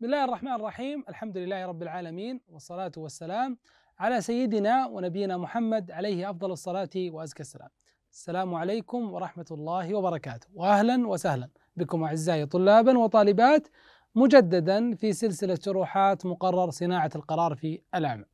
بسم الله الرحمن الرحيم الحمد لله رب العالمين والصلاة والسلام على سيدنا ونبينا محمد عليه أفضل الصلاة وأزكى السلام السلام عليكم ورحمة الله وبركاته وأهلا وسهلا بكم أعزائي طلابا وطالبات مجددا في سلسلة شروحات مقرر صناعة القرار في العمل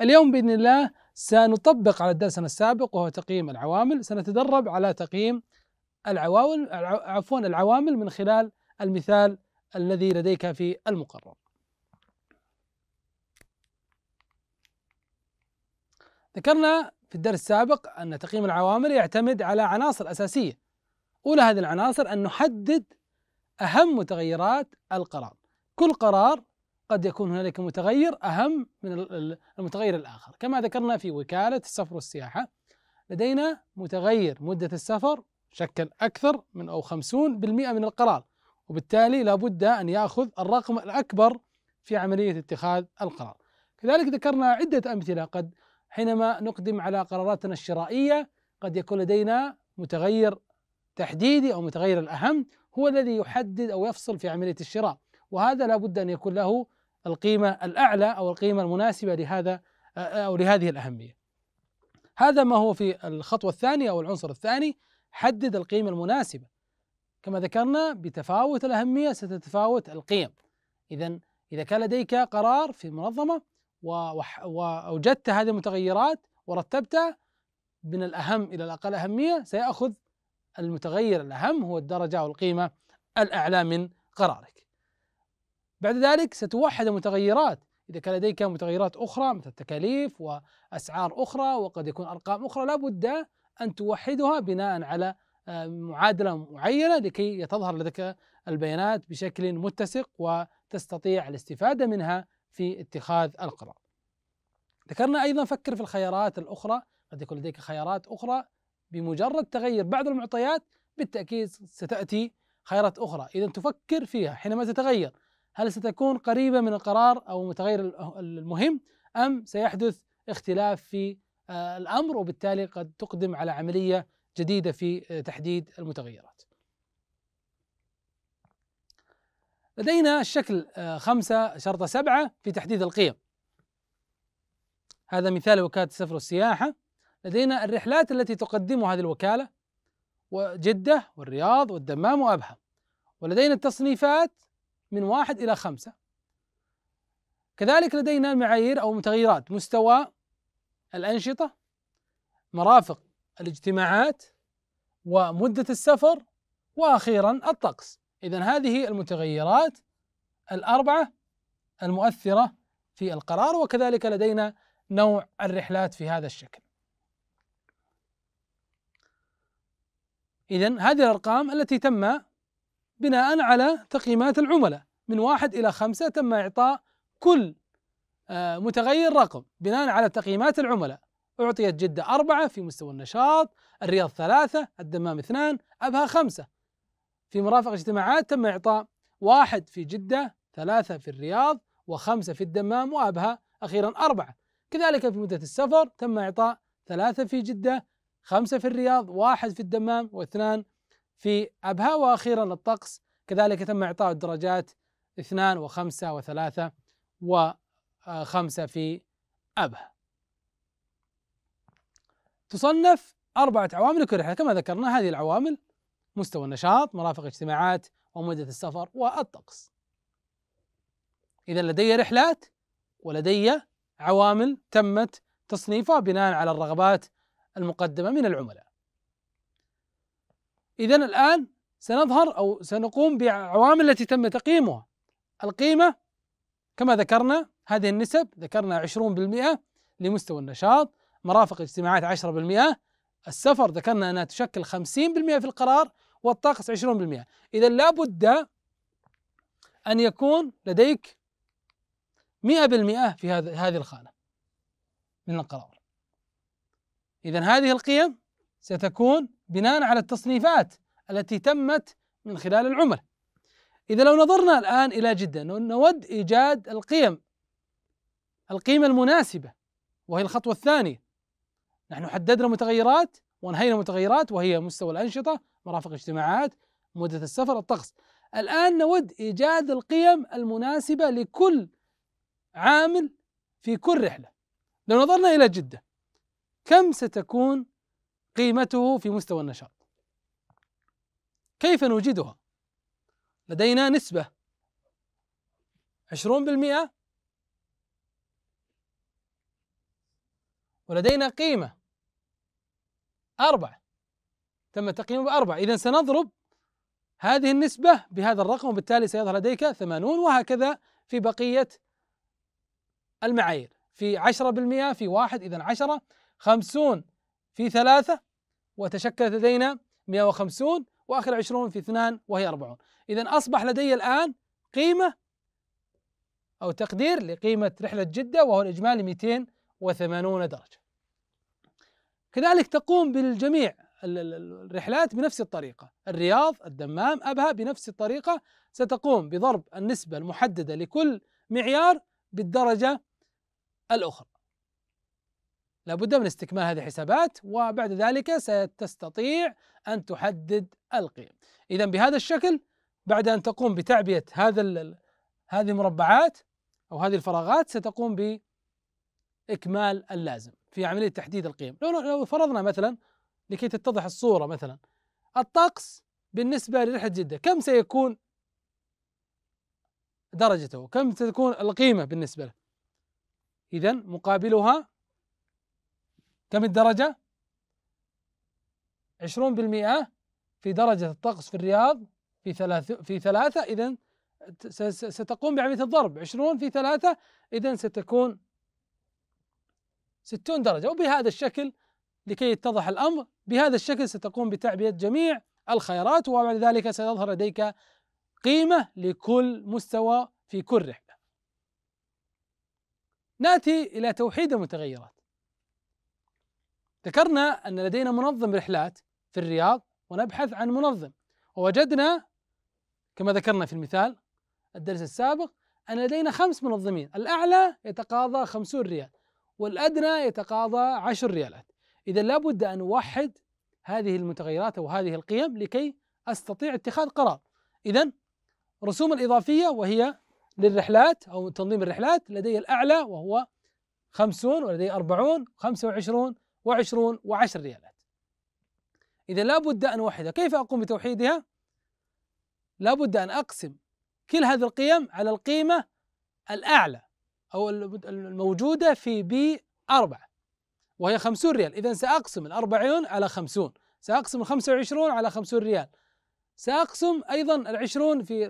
اليوم بإذن الله سنطبق على درسنا السابق وهو تقييم العوامل سنتدرب على تقييم العوامل عفوا العوامل من خلال المثال الذي لديك في المقرر ذكرنا في الدرس السابق أن تقييم العوامل يعتمد على عناصر أساسية أولى هذه العناصر أن نحدد أهم متغيرات القرار كل قرار قد يكون هنالك متغير أهم من المتغير الآخر كما ذكرنا في وكالة السفر والسياحة لدينا متغير مدة السفر شكل أكثر من أو 50% من القرار وبالتالي لابد أن يأخذ الرقم الأكبر في عملية اتخاذ القرار كذلك ذكرنا عدة أمثلة قد حينما نقدم على قراراتنا الشرائية قد يكون لدينا متغير تحديدي أو متغير الأهم هو الذي يحدد أو يفصل في عملية الشراء وهذا لابد أن يكون له القيمة الأعلى أو القيمة المناسبة لهذا أو لهذه الأهمية هذا ما هو في الخطوة الثانية أو العنصر الثاني حدد القيمة المناسبة كما ذكرنا بتفاوت الأهمية ستتفاوت القيم إذا إذا كان لديك قرار في منظمة وأوجدت هذه المتغيرات ورتبتها من الأهم إلى الأقل أهمية سيأخذ المتغير الأهم هو الدرجة أو القيمة الأعلى من قرارك بعد ذلك ستوحد المتغيرات إذا كان لديك متغيرات أخرى مثل التكاليف وأسعار أخرى وقد يكون أرقام أخرى لابد أن توحدها بناء على معادله معينه لكي تظهر لديك البيانات بشكل متسق وتستطيع الاستفاده منها في اتخاذ القرار. ذكرنا ايضا فكر في الخيارات الاخرى، قد يكون لديك خيارات اخرى بمجرد تغير بعض المعطيات بالتاكيد ستاتي خيارات اخرى، اذا تفكر فيها حينما تتغير هل ستكون قريبه من القرار او المتغير أه، المهم ام سيحدث اختلاف في آه، الامر وبالتالي قد تقدم على عمليه جديده في آه، تحديد المتغيرات. لدينا الشكل آه، خمسة شرطة سبعة في تحديد القيم هذا مثال وكالة السفر والسياحة لدينا الرحلات التي تقدمها هذه الوكالة وجدة والرياض والدمام وأبها ولدينا التصنيفات من واحد إلى خمسة كذلك لدينا المعايير أو متغيرات مستوى الأنشطة مرافق الاجتماعات ومدة السفر وأخيرا الطقس إذا هذه المتغيرات الأربعة المؤثرة في القرار وكذلك لدينا نوع الرحلات في هذا الشكل إذا هذه الأرقام التي تم بناء على تقييمات العملاء من واحد إلى خمسة تم إعطاء كل آه، متغير رقم بناء على تقييمات العملاء أعطيت جدة أربعة في مستوى النشاط الرياض ثلاثة الدمام اثنان أبها خمسة في مرافق اجتماعات تم إعطاء واحد في جدة ثلاثة في الرياض وخمسة في الدمام وأبها أخيرا أربعة كذلك في مدة السفر تم إعطاء ثلاثة في جدة خمسة في الرياض واحد في الدمام واثنان في أبها وأخيرا الطقس كذلك تم إعطاء الدرجات اثنان وخمسة وثلاثة وخمسة في أبها تصنف أربعة عوامل رحلة كما ذكرنا هذه العوامل مستوى النشاط مرافق اجتماعات ومدة السفر والطقس إذا لدي رحلات ولدي عوامل تمت تصنيفها بناء على الرغبات المقدمة من العملاء إذا الآن سنظهر أو سنقوم بعوامل التي تم تقييمها القيمة كما ذكرنا هذه النسب ذكرنا 20% لمستوى النشاط مرافق اجتماعات 10% السفر ذكرنا أنها تشكل 50% في القرار والطقس 20% إذا لابد أن يكون لديك 100% في هذه الخانة من القرار إذا هذه القيم ستكون بناء على التصنيفات التي تمت من خلال العمر إذا لو نظرنا الآن إلى جدة نود إيجاد القيم القيمة المناسبة وهي الخطوة الثانية نحن حددنا متغيرات وانهينا متغيرات وهي مستوى الانشطه، مرافق اجتماعات مده السفر، الطقس. الان نود ايجاد القيم المناسبه لكل عامل في كل رحله. لو نظرنا الى جده كم ستكون قيمته في مستوى النشاط؟ كيف نوجدها؟ لدينا نسبه 20% ولدينا قيمه أربعة تم تقييمه بأربعة إذا سنضرب هذه النسبة بهذا الرقم وبالتالي سيظهر لديك ثمانون وهكذا في بقية المعايير في عشرة بالمئة في واحد إذا عشرة خمسون في ثلاثة وتشكلت لدينا مئة وخمسون وآخر عشرون في اثنان وهي أربعون إذا أصبح لدي الآن قيمة أو تقدير لقيمة رحلة جدة وهو الإجمالي 280 درجة كذلك تقوم بالجميع الرحلات بنفس الطريقة الرياض الدمام أبها بنفس الطريقة ستقوم بضرب النسبة المحددة لكل معيار بالدرجة الأخرى لابد من استكمال هذه الحسابات وبعد ذلك ستستطيع أن تحدد القيم إذا بهذا الشكل بعد أن تقوم بتعبية هذا هذه المربعات أو هذه الفراغات ستقوم إكمال اللازم في عملية تحديد القيم لو, لو فرضنا مثلا لكي تتضح الصورة مثلا الطقس بالنسبة لرحلة جدة كم سيكون درجته كم ستكون القيمة بالنسبة له إذا مقابلها كم الدرجة 20% في درجة الطقس في الرياض في ثلاثة في ثلاثة إذا ستقوم بعملية الضرب 20 في ثلاثة إذا ستكون 60 درجة وبهذا الشكل لكي يتضح الأمر بهذا الشكل ستقوم بتعبئة جميع الخيارات وبعد ذلك سيظهر لديك قيمة لكل مستوى في كل رحلة ناتي إلى توحيد المتغيرات ذكرنا أن لدينا منظم رحلات في الرياض ونبحث عن منظم ووجدنا كما ذكرنا في المثال الدرس السابق أن لدينا خمس منظمين الأعلى يتقاضى خمسون ريال والأدنى يتقاضى 10 ريالات إذا لابد أن أوحد هذه المتغيرات أو هذه القيم لكي أستطيع اتخاذ قرار إذا الرسوم الإضافية وهي للرحلات أو تنظيم الرحلات لدي الأعلى وهو 50 ولدي 40 25 و20 و10 ريالات إذا لابد أن أوحدها كيف أقوم بتوحيدها؟ لابد أن أقسم كل هذه القيم على القيمة الأعلى أو الموجودة في بي 4 وهي 50 ريال إذا سأقسم ال 40 على 50 سأقسم ال 25 على 50 ريال سأقسم أيضا ال 20 في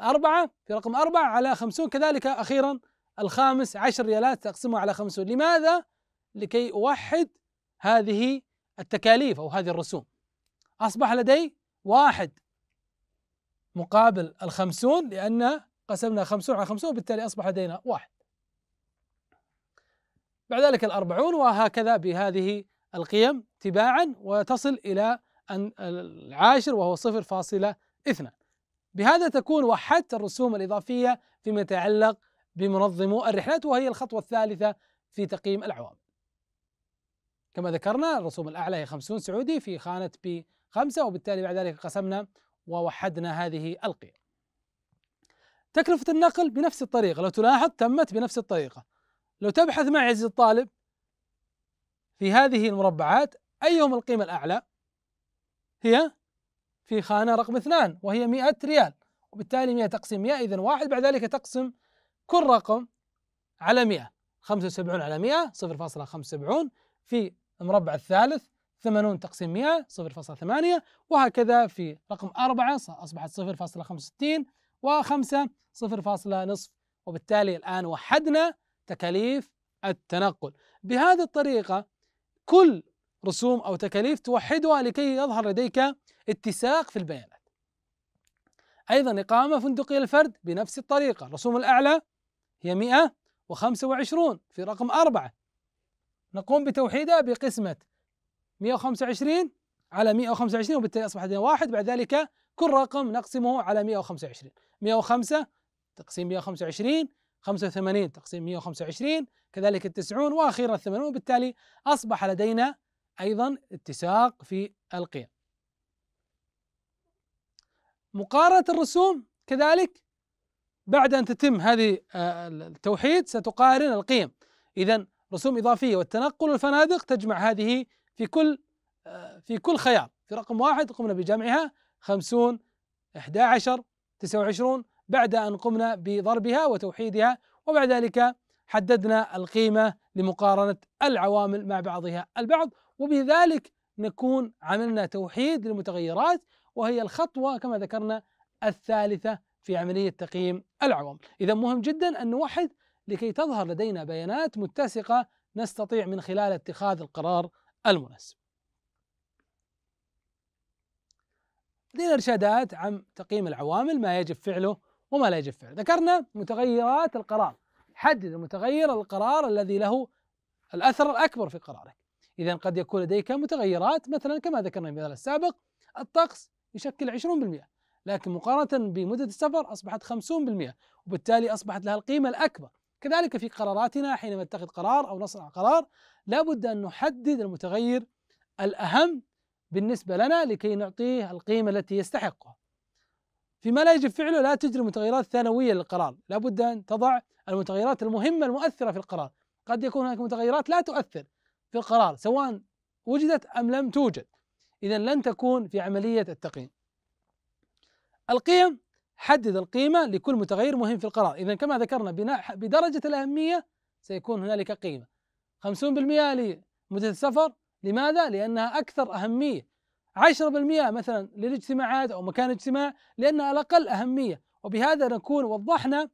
4 في رقم 4 على 50 كذلك أخيرا الخامس 10 ريالات سأقسمها على 50 لماذا؟ لكي أوحد هذه التكاليف أو هذه الرسوم أصبح لدي واحد مقابل الخمسون لأن قسمنا خمسون على خمسون وبالتالي أصبح لدينا واحد بعد ذلك الأربعون وهكذا بهذه القيم تباعا وتصل إلى أن العاشر وهو صفر فاصلة اثنان بهذا تكون وحدت الرسوم الإضافية فيما يتعلق بمنظم الرحلات وهي الخطوة الثالثة في تقييم العوامل كما ذكرنا الرسوم الأعلى هي 50 سعودي في خانة ب 5 وبالتالي بعد ذلك قسمنا ووحدنا هذه القيم تكلفة النقل بنفس الطريقة لو تلاحظ تمت بنفس الطريقة لو تبحث معي عزيزي الطالب في هذه المربعات أيهم القيمة الأعلى؟ هي في خانة رقم اثنان وهي 100 ريال وبالتالي 100 تقسيم 100 إذا واحد بعد ذلك تقسم كل رقم على 100 75 على 100 0.75 في المربع الثالث 80 تقسيم 100 0.8 وهكذا في رقم 4 أصبحت 0.65 و5 0.5 وبالتالي الآن وحدنا تكاليف التنقل بهذه الطريقة كل رسوم أو تكاليف توحدها لكي يظهر لديك اتساق في البيانات أيضا إقامة فندقية الفرد بنفس الطريقة الرسوم الأعلى هي 125 في رقم أربعة نقوم بتوحيدها بقسمة 125 على 125 وبالتالي أصبح لدينا واحد بعد ذلك كل رقم نقسمه على 125 105 تقسيم 125 85 تقسيم 125 كذلك 90 وأخيرا 80 وبالتالي أصبح لدينا أيضا اتساق في القيم مقارنة الرسوم كذلك بعد أن تتم هذه آه، التوحيد ستقارن القيم إذا رسوم إضافية والتنقل والفنادق تجمع هذه في كل آه، في كل خيار في رقم واحد قمنا بجمعها 50 11 29 بعد أن قمنا بضربها وتوحيدها وبعد ذلك حددنا القيمة لمقارنة العوامل مع بعضها البعض وبذلك نكون عملنا توحيد للمتغيرات وهي الخطوة كما ذكرنا الثالثة في عملية تقييم العوامل إذا مهم جدا أن نوحد لكي تظهر لدينا بيانات متسقة نستطيع من خلال اتخاذ القرار المناسب لدينا إرشادات عن تقييم العوامل ما يجب فعله وما لا يجب فعله ذكرنا متغيرات القرار حدد المتغير القرار الذي له الأثر الأكبر في قرارك إذا قد يكون لديك متغيرات مثلا كما ذكرنا في المثال السابق الطقس يشكل 20% لكن مقارنة بمدة السفر أصبحت 50% وبالتالي أصبحت لها القيمة الأكبر كذلك في قراراتنا حينما نتخذ قرار أو نصنع قرار لابد أن نحدد المتغير الأهم بالنسبة لنا لكي نعطيه القيمة التي يستحقها فيما لا يجب فعله لا تجري متغيرات ثانوية للقرار لا بد أن تضع المتغيرات المهمة المؤثرة في القرار قد يكون هناك متغيرات لا تؤثر في القرار سواء وجدت أم لم توجد إذا لن تكون في عملية التقييم القيم حدد القيمة لكل متغير مهم في القرار إذا كما ذكرنا بناء بدرجة الأهمية سيكون هنالك قيمة 50% لمدة السفر لماذا؟ لأنها أكثر أهمية 10% مثلا للاجتماعات أو مكان اجتماع لأنها الأقل أهمية وبهذا نكون وضحنا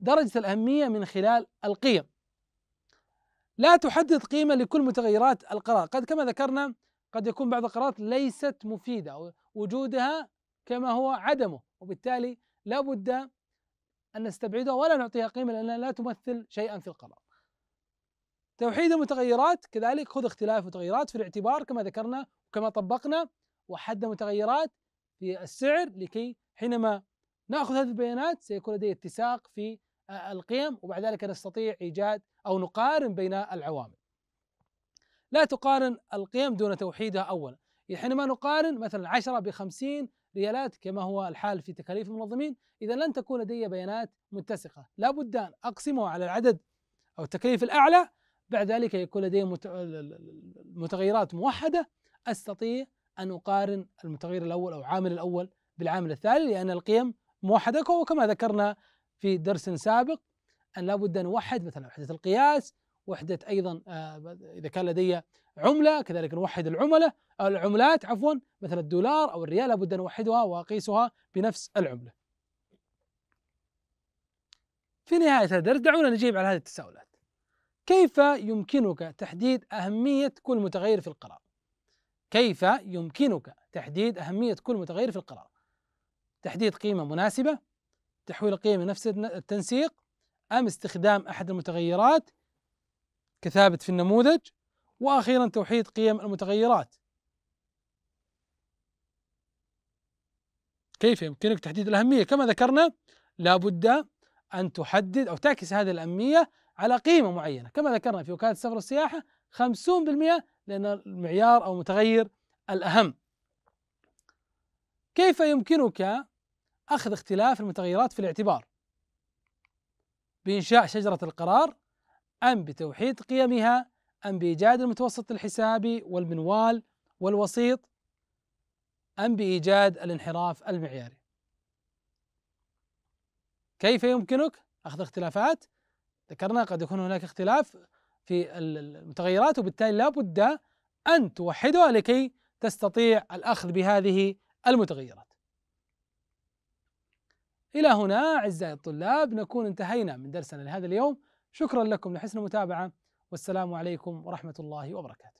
درجة الأهمية من خلال القيم لا تحدد قيمة لكل متغيرات القرار قد كما ذكرنا قد يكون بعض القرارات ليست مفيدة أو وجودها كما هو عدمه وبالتالي لا بد أن نستبعدها ولا نعطيها قيمة لأنها لا تمثل شيئا في القرار توحيد المتغيرات كذلك خذ اختلاف المتغيرات في الاعتبار كما ذكرنا وكما طبقنا وحد متغيرات في السعر لكي حينما ناخذ هذه البيانات سيكون لدي اتساق في آه، القيم وبعد ذلك نستطيع ايجاد او نقارن بين العوامل. لا تقارن القيم دون توحيدها اولا، حينما نقارن مثلا 10 ب 50 ريالات كما هو الحال في تكاليف المنظمين، اذا لن تكون لدي بيانات متسقه، لابد ان اقسمها على العدد او التكاليف الاعلى بعد ذلك يكون لدي متغيرات موحدة أستطيع أن أقارن المتغير الأول أو العامل الأول بالعامل الثاني لأن القيم موحدة وكما ذكرنا في درس سابق أن لابد أن نوحد مثلا وحدة القياس وحدة أيضا آه، إذا كان لدي عملة كذلك نوحد العملة أو العملات عفوا مثل الدولار أو الريال لابد أن نوحدها وأقيسها بنفس العملة في نهاية هذا الدرس دعونا نجيب على هذه التساؤلات كيف يمكنك تحديد أهمية كل متغير في القرار؟ كيف يمكنك تحديد أهمية كل متغير في القرار؟ تحديد قيمة مناسبة، تحويل القيمة نفس التنسيق، أم استخدام أحد المتغيرات كثابت في النموذج، وأخيرا توحيد قيم المتغيرات. كيف يمكنك تحديد الأهمية؟ كما ذكرنا لابد أن تحدد أو تعكس هذه الأهمية على قيمة معينة كما ذكرنا في وكالة السفر والسياحة 50% لأن المعيار أو المتغير الأهم كيف يمكنك أخذ اختلاف المتغيرات في الاعتبار بإنشاء شجرة القرار أم بتوحيد قيمها أم بإيجاد المتوسط الحسابي والمنوال والوسيط أم بإيجاد الانحراف المعياري كيف يمكنك أخذ اختلافات ذكرنا قد يكون هناك اختلاف في المتغيرات وبالتالي لابد أن توحدها لكي تستطيع الأخذ بهذه المتغيرات إلى هنا أعزائي الطلاب نكون انتهينا من درسنا لهذا اليوم شكرا لكم لحسن المتابعة والسلام عليكم ورحمة الله وبركاته